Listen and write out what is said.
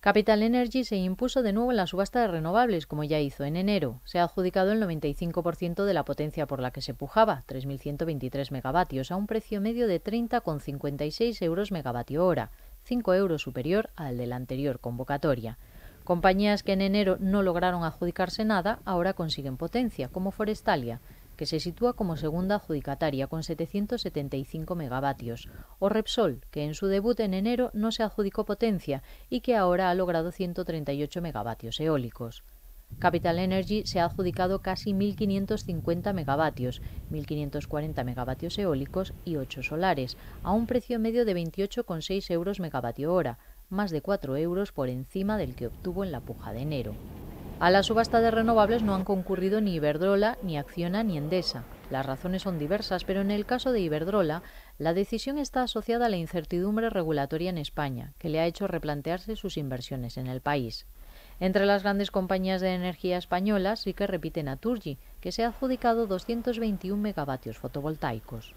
Capital Energy se impuso de nuevo en la subasta de renovables, como ya hizo en enero. Se ha adjudicado el 95% de la potencia por la que se pujaba, 3.123 megavatios, a un precio medio de 30,56 euros megavatio hora, 5 euros superior al de la anterior convocatoria. Compañías que en enero no lograron adjudicarse nada ahora consiguen potencia, como Forestalia, que se sitúa como segunda adjudicataria con 775 megavatios, o Repsol, que en su debut en enero no se adjudicó potencia y que ahora ha logrado 138 megavatios eólicos. Capital Energy se ha adjudicado casi 1.550 megavatios, 1.540 megavatios eólicos y 8 solares, a un precio medio de 28,6 euros megavatio hora, más de 4 euros por encima del que obtuvo en la puja de enero. A la subasta de renovables no han concurrido ni Iberdrola, ni Acciona, ni Endesa. Las razones son diversas, pero en el caso de Iberdrola, la decisión está asociada a la incertidumbre regulatoria en España, que le ha hecho replantearse sus inversiones en el país. Entre las grandes compañías de energía españolas sí que repiten a Turgi, que se ha adjudicado 221 megavatios fotovoltaicos.